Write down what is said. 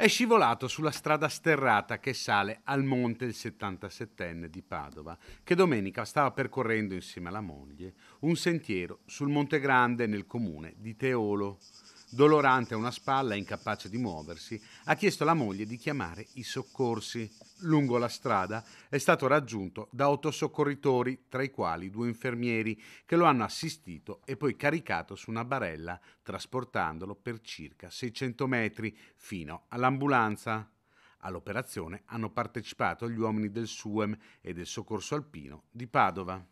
è scivolato sulla strada sterrata che sale al monte il 77enne di Padova, che domenica stava percorrendo insieme alla moglie un sentiero sul Monte Grande nel comune di Teolo dolorante a una spalla e incapace di muoversi, ha chiesto alla moglie di chiamare i soccorsi. Lungo la strada è stato raggiunto da otto soccorritori, tra i quali due infermieri, che lo hanno assistito e poi caricato su una barella, trasportandolo per circa 600 metri fino all'ambulanza. All'operazione hanno partecipato gli uomini del SUEM e del Soccorso Alpino di Padova.